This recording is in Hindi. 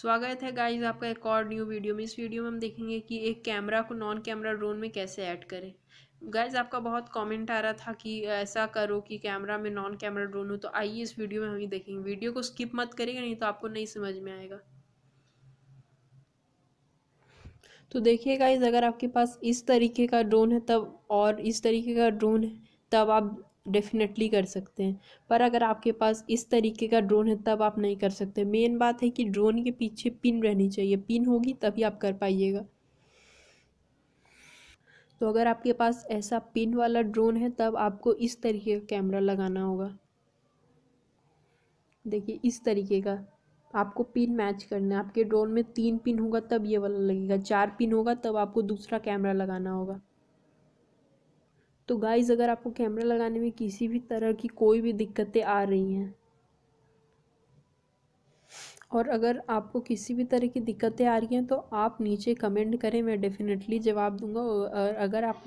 स्वागत है गाइस आपका एक और न्यू वीडियो में इस वीडियो में हम देखेंगे कि एक कैमरा को नॉन कैमरा ड्रोन में कैसे ऐड करें गाइज आपका बहुत कमेंट आ रहा था कि ऐसा करो कि कैमरा में नॉन कैमरा ड्रोन हो तो आइए इस वीडियो में हम ही देखेंगे वीडियो को स्किप मत करेगा नहीं तो आपको नहीं समझ में आएगा तो देखिए गाइज अगर आपके पास इस तरीके का ड्रोन है तब और इस तरीके का ड्रोन है तब आप डेफिनेटली कर सकते हैं पर अगर आपके पास इस तरीके का ड्रोन है तब आप नहीं कर सकते मेन बात है कि ड्रोन के पीछे पिन रहनी चाहिए पिन होगी तभी आप कर पाइएगा तो अगर आपके पास ऐसा पिन वाला ड्रोन है तब आपको इस तरीके का कैमरा लगाना होगा देखिए इस तरीके का आपको पिन मैच करना है आपके ड्रोन में तीन पिन होगा तब ये वाला लगेगा चार पिन होगा तब आपको दूसरा कैमरा लगाना होगा तो गाइज़ अगर आपको कैमरा लगाने में किसी भी तरह की कोई भी दिक्कतें आ रही हैं और अगर आपको किसी भी तरह की दिक्कतें आ रही हैं तो आप नीचे कमेंट करें मैं डेफ़िनेटली जवाब दूंगा और अगर आपको